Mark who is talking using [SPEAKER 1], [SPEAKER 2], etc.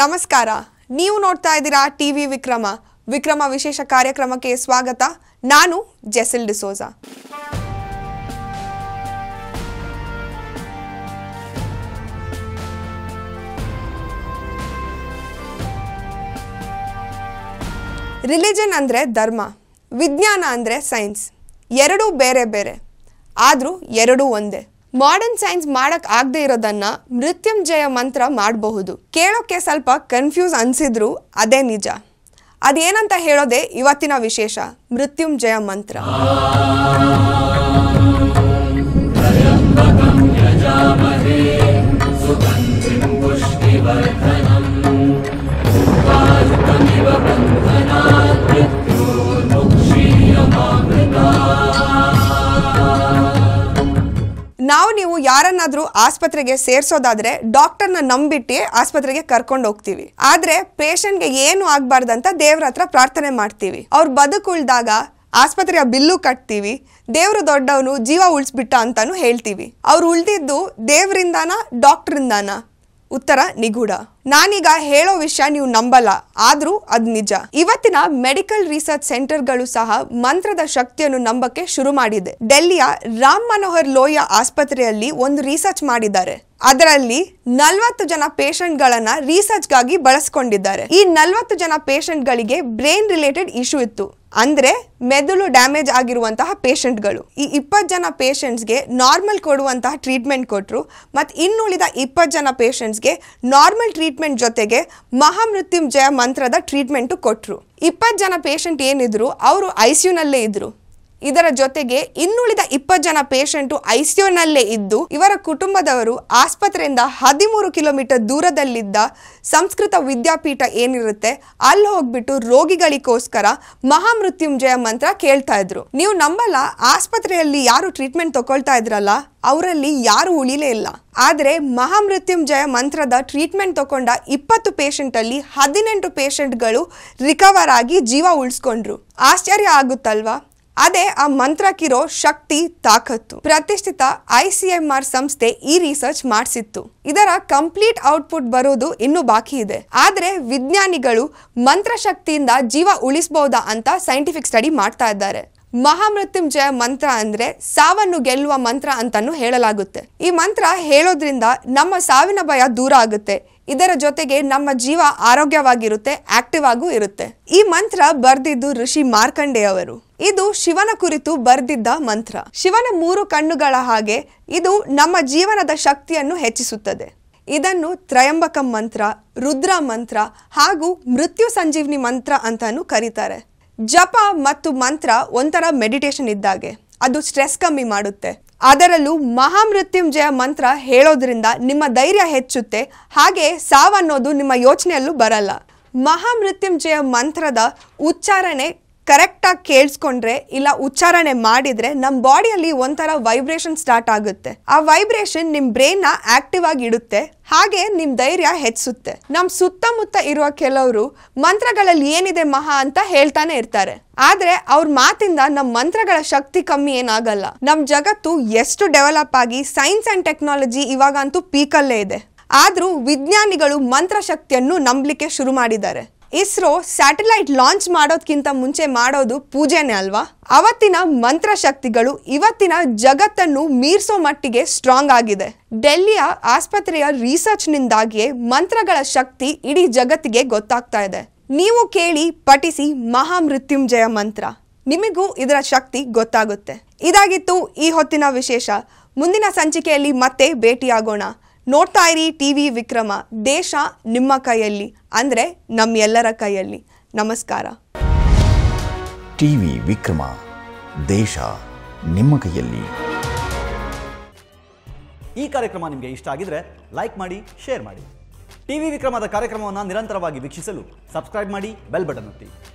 [SPEAKER 1] ನಮಸ್ಕಾರ ನೀವು ನೋಡ್ತಾ ಇದ್ದೀರಾ ಟಿವಿ ವಿಕ್ರಮ ವಿಕ್ರಮ ವಿಶೇಷ ಕಾರ್ಯಕ್ರಮಕ್ಕೆ ಸ್ವಾಗತ ನಾನು ಜೆಸಿಲ್ ಡಿಸೋಜಾ ರಿಲಿಜನ್ ಅಂದರೆ ಧರ್ಮ ವಿಜ್ಞಾನ ಅಂದರೆ ಸೈನ್ಸ್ ಎರಡೂ ಬೇರೆ ಬೇರೆ ಆದರೂ ಎರಡೂ ಒಂದೇ ಮಾಡರ್ನ್ ಸೈನ್ಸ್ ಮಾಡಕ್ ಆಗದೆ ಇರೋದನ್ನ ಮೃತ್ಯುಂಜಯ ಮಂತ್ರ ಮಾಡಬಹುದು ಕೇಳೋಕೆ ಸ್ವಲ್ಪ ಕನ್ಫ್ಯೂಸ್ ಅನ್ಸಿದ್ರು ಅದೇ ನಿಜ ಅದೇನಂತ ಹೇಳೋದೆ ಇವತ್ತಿನ ವಿಶೇಷ ಮೃತ್ಯುಂಜಯ ಮಂತ್ರ ನಾವು ನೀವು ಯಾರನ್ನಾದರೂ ಆಸ್ಪತ್ರೆಗೆ ಸೇರಿಸೋದಾದ್ರೆ ಡಾಕ್ಟರ್ನ ನಂಬಿಟ್ಟು ಆಸ್ಪತ್ರೆಗೆ ಕರ್ಕೊಂಡು ಹೋಗ್ತೀವಿ ಆದ್ರೆ ಪೇಷಂಟ್ಗೆ ಏನು ಆಗ್ಬಾರ್ದಂತ ದೇವ್ರ ಹತ್ರ ಪ್ರಾರ್ಥನೆ ಮಾಡ್ತೀವಿ ಅವ್ರ ಬದುಕುಳ್ದಾಗ ಆಸ್ಪತ್ರೆಯ ಬಿಲ್ಲು ಕಟ್ತೀವಿ ದೇವರು ದೊಡ್ಡವನು ಜೀವ ಉಳಿಸ್ಬಿಟ್ಟ ಅಂತಾನು ಹೇಳ್ತೀವಿ ಅವ್ರು ಉಳ್ದಿದ್ದು ದೇವ್ರಿಂದಾನ ಡಾಕ್ಟ್ರಿಂದಾನ ಉತ್ತರ ನಿಗೂಢ ನಾನೀಗ ಹೇಳೋ ವಿಷಯ ನೀವು ನಂಬಲ್ಲ ಆದ್ರೂ ಅದ್ ನಿಜ ಇವತ್ತಿನ ಮೆಡಿಕಲ್ ರಿಸರ್ಚ್ ಸೆಂಟರ್ಗಳು ಸಹ ಮಂತ್ರದ ಶಕ್ತಿಯನ್ನು ನಂಬಕ್ಕೆ ಶುರು ಮಾಡಿದೆ ಡೆಲ್ಲಿಯ ರಾಮ್ ಮನೋಹರ್ ಲೋಯಾ ಆಸ್ಪತ್ರೆಯಲ್ಲಿ ಒಂದು ರಿಸರ್ಚ್ ಮಾಡಿದ್ದಾರೆ ಅದರಲ್ಲಿ ನಲ್ವತ್ತು ಜನ ಪೇಷಂಟ್ ಗಳನ್ನ ರಿಸರ್ಚ್ ಗಾಗಿ ಬಳಸ್ಕೊಂಡಿದ್ದಾರೆ ಈ ನಲ್ವತ್ತು ಜನ ಪೇಷಂಟ್ ಗಳಿಗೆ ಬ್ರೈನ್ ರಿಲೇಟೆಡ್ ಇಶ್ಯೂ ಇತ್ತು ಅಂದ್ರೆ ಮೆದುಳು ಡ್ಯಾಮೇಜ್ ಆಗಿರುವಂತಹ ಗಳು ಈ ಇಪ್ಪತ್ತು ಜನ ಗೆ ನಾರ್ಮಲ್ ಕೊಡುವಂತಹ ಟ್ರೀಟ್ಮೆಂಟ್ ಕೊಟ್ಟರು ಮತ್ತೆ ಇನ್ನುಳಿದ ಇಪ್ಪತ್ತು ಜನ ಪೇಷಂಟ್ಸ್ಗೆ ನಾರ್ಮಲ್ ಟ್ರೀಟ್ ಟ್ರೀಟ್ಮೆಂಟ್ ಜೊತೆಗೆ ಮಹಾಮೃತ್ಯುಂಜಯ ಮಂತ್ರದ ಟ್ರೀಟ್ಮೆಂಟು ಕೊಟ್ಟರು ಇಪ್ಪತ್ತು ಜನ ಪೇಷಂಟ್ ಏನಿದ್ರು ಅವರು ಐ ಯುನಲ್ಲೇ ಇದ್ದರು ಇದರ ಜೊತೆಗೆ ಇನ್ನುಳಿದ ಇಪ್ಪತ್ತು ಜನ ಪೇಷಂಟು ಐಸಿಯುನಲ್ಲೇ ಇದ್ದು ಇವರ ಕುಟುಂಬದವರು ಆಸ್ಪತ್ರೆಯಿಂದ ಹದಿಮೂರು ಕಿಲೋಮೀಟರ್ ದೂರದಲ್ಲಿದ್ದ ಸಂಸ್ಕೃತ ವಿದ್ಯಾಪೀಠ ಏನಿರುತ್ತೆ ಅಲ್ಲಿ ಹೋಗ್ಬಿಟ್ಟು ರೋಗಿಗಳಿಗೋಸ್ಕರ ಮಹಾಮೃತ್ಯುಂಜಯ ಮಂತ್ರ ಕೇಳ್ತಾ ಇದ್ರು ನೀವು ನಂಬಲ್ಲ ಆಸ್ಪತ್ರೆಯಲ್ಲಿ ಯಾರು ಟ್ರೀಟ್ಮೆಂಟ್ ತಗೊಳ್ತಾ ಇದ್ರಲ್ಲ ಅವರಲ್ಲಿ ಯಾರು ಉಳಿಲೇ ಇಲ್ಲ ಆದರೆ ಮಹಾಮೃತ್ಯುಂಜಯ ಮಂತ್ರದ ಟ್ರೀಟ್ಮೆಂಟ್ ತಗೊಂಡ ಇಪ್ಪತ್ತು ಅಲ್ಲಿ ಹದಿನೆಂಟು ಪೇಷಂಟ್ಗಳು ರಿಕವರ್ ಆಗಿ ಜೀವ ಉಳಿಸ್ಕೊಂಡ್ರು ಆಶ್ಚರ್ಯ ಆಗುತ್ತಲ್ವಾ ಅದೇ ಆ ಮಂತ್ರಕ್ಕಿರೋ ಶಕ್ತಿ ತಾಕತ್ತು ಪ್ರತಿಷ್ಠಿತ ಐಸಿಎಂಆರ್ ಸಂಸ್ಥೆ ಈ ರಿಸರ್ಚ್ ಮಾಡಿಸಿತ್ತು ಇದರ ಕಂಪ್ಲೀಟ್ ಔಟ್ಪುಟ್ ಬರೋದು ಇನ್ನೂ ಬಾಕಿ ಇದೆ ಆದ್ರೆ ವಿಜ್ಞಾನಿಗಳು ಮಂತ್ರಶಕ್ತಿಯಿಂದ ಜೀವ ಉಳಿಸಬಹುದಾ ಅಂತ ಸೈಂಟಿಫಿಕ್ ಸ್ಟಡಿ ಮಾಡ್ತಾ ಇದ್ದಾರೆ ಮಹಾಮೃತ್ಯುಂಜಯ ಮಂತ್ರ ಅಂದ್ರೆ ಸಾವನ್ನು ಗೆಲ್ಲುವ ಮಂತ್ರ ಅಂತಾನು ಹೇಳಲಾಗುತ್ತೆ ಈ ಮಂತ್ರ ಹೇಳೋದ್ರಿಂದ ನಮ್ಮ ಸಾವಿನ ಭಯ ದೂರ ಆಗುತ್ತೆ ಇದರ ಜೊತೆಗೆ ನಮ್ಮ ಜೀವ ಆರೋಗ್ಯವಾಗಿರುತ್ತೆ ಆಕ್ಟಿವ್ ಆಗೂ ಇರುತ್ತೆ ಈ ಮಂತ್ರ ಬರ್ದಿದ್ದು ಋಷಿ ಅವರು ಇದು ಶಿವನ ಕುರಿತು ಬರ್ದಿದ್ದ ಮಂತ್ರ ಶಿವನ ಮೂರು ಕಣ್ಣುಗಳ ಹಾಗೆ ಇದು ನಮ್ಮ ಜೀವನದ ಶಕ್ತಿಯನ್ನು ಹೆಚ್ಚಿಸುತ್ತದೆ ಇದನ್ನು ತ್ರಯಂಬಕಂ ಮಂತ್ರ ರುದ್ರ ಮಂತ್ರ ಹಾಗೂ ಮೃತ್ಯು ಸಂಜೀವನಿ ಮಂತ್ರ ಅಂತಾನು ಕರೀತಾರೆ ಜಪ ಮತ್ತು ಮಂತ್ರ ಒಂಥರ ಮೆಡಿಟೇಷನ್ ಇದ್ದಾಗೆ ಅದು ಸ್ಟ್ರೆಸ್ ಕಮ್ಮಿ ಮಾಡುತ್ತೆ ಅದರಲ್ಲೂ ಮಹಾಮೃತ್ಯುಂಜಯ ಮಂತ್ರ ಹೇಳೋದ್ರಿಂದ ನಿಮ್ಮ ಧೈರ್ಯ ಹೆಚ್ಚುತ್ತೆ ಹಾಗೆ ಸಾವನ್ನೋದು ನಿಮ್ಮ ಯೋಚನೆಯಲ್ಲೂ ಬರಲ್ಲ ಮಹಾಮೃತ್ಯುಂಜಯ ಮಂತ್ರದ ಉಚ್ಚಾರಣೆ ಕರೆಕ್ಟಾಗಿ ಕೇಳಿಸ್ಕೊಂಡ್ರೆ ಇಲ್ಲ ಉಚ್ಚಾರಣೆ ಮಾಡಿದರೆ ನಮ್ಮ ಬಾಡಿಯಲ್ಲಿ ಒಂಥರ ವೈಬ್ರೇಷನ್ ಸ್ಟಾರ್ಟ್ ಆಗುತ್ತೆ ಆ ವೈಬ್ರೇಷನ್ ನಿಮ್ಮ ಬ್ರೈನ್ನ ಆಕ್ಟಿವ್ ಆಗಿ ಇಡುತ್ತೆ ಹಾಗೆ ನಿಮ್ಮ ಧೈರ್ಯ ಹೆಚ್ಚಿಸುತ್ತೆ ನಮ್ಮ ಸುತ್ತಮುತ್ತ ಇರುವ ಕೆಲವರು ಮಂತ್ರಗಳಲ್ಲಿ ಏನಿದೆ ಮಹಾ ಅಂತ ಹೇಳ್ತಾನೆ ಇರ್ತಾರೆ ಆದರೆ ಅವ್ರ ಮಾತಿಂದ ನಮ್ಮ ಮಂತ್ರಗಳ ಶಕ್ತಿ ಕಮ್ಮಿ ಏನಾಗಲ್ಲ ನಮ್ಮ ಜಗತ್ತು ಎಷ್ಟು ಡೆವಲಪ್ ಆಗಿ ಸೈನ್ಸ್ ಅಂಡ್ ಟೆಕ್ನಾಲಜಿ ಇವಾಗಂತೂ ಪೀಕಲ್ಲೇ ಇದೆ ಆದರೂ ವಿಜ್ಞಾನಿಗಳು ಮಂತ್ರ ಶಕ್ತಿಯನ್ನು ನಂಬಲಿಕ್ಕೆ ಶುರು ಮಾಡಿದ್ದಾರೆ ಇಸ್ರೋ ಸ್ಯಾಟಲೈಟ್ ಲಾಂಚ್ ಮಾಡೋದಕ್ಕಿಂತ ಮುಂಚೆ ಮಾಡೋದು ಪೂಜೆನೇ ಅಲ್ವಾ ಅವತ್ತಿನ ಮಂತ್ರ ಶಕ್ತಿಗಳು ಇವತ್ತಿನ ಜಗತ್ತನ್ನು ಮೀರಿಸೋ ಮಟ್ಟಿಗೆ ಸ್ಟ್ರಾಂಗ್ ಆಗಿದೆ ಡೆಲ್ಲಿಯ ಆಸ್ಪತ್ರೆಯ ರಿಸರ್ಚ್ನಿಂದಾಗಿಯೇ ಮಂತ್ರಗಳ ಶಕ್ತಿ ಇಡೀ ಜಗತ್ತಿಗೆ ಗೊತ್ತಾಗ್ತಾ ಇದೆ ನೀವು ಕೇಳಿ ಪಠಿಸಿ ಮಹಾಮೃತ್ಯುಂಜಯ ಮಂತ್ರ ನಿಮಗೂ ಇದರ ಶಕ್ತಿ ಗೊತ್ತಾಗುತ್ತೆ ಇದಾಗಿತ್ತು ಈ ಹೊತ್ತಿನ ವಿಶೇಷ ಮುಂದಿನ ಸಂಚಿಕೆಯಲ್ಲಿ ಮತ್ತೆ ಭೇಟಿಯಾಗೋಣ ನೋಡ್ತಾ ಇರಿ ಟಿ ವಿ ವಿಕ್ರಮ ದೇಶ ನಿಮ್ಮ ಕೈಯಲ್ಲಿ ಅಂದರೆ ನಮ್ಮೆಲ್ಲರ ಕೈಯಲ್ಲಿ ನಮಸ್ಕಾರ ಟಿ ವಿ ವಿಕ್ರಮ ದೇಶ ನಿಮ್ಮ ಕೈಯಲ್ಲಿ ಈ ಕಾರ್ಯಕ್ರಮ ನಿಮಗೆ ಇಷ್ಟ ಆಗಿದ್ರೆ ಲೈಕ್ ಮಾಡಿ ಶೇರ್ ಮಾಡಿ ಟಿವಿ ವಿಕ್ರಮದ ಕಾರ್ಯಕ್ರಮವನ್ನು ನಿರಂತರವಾಗಿ ವೀಕ್ಷಿಸಲು ಸಬ್ಸ್ಕ್ರೈಬ್ ಮಾಡಿ ಬೆಲ್ ಬಟನ್ ಒತ್ತಿ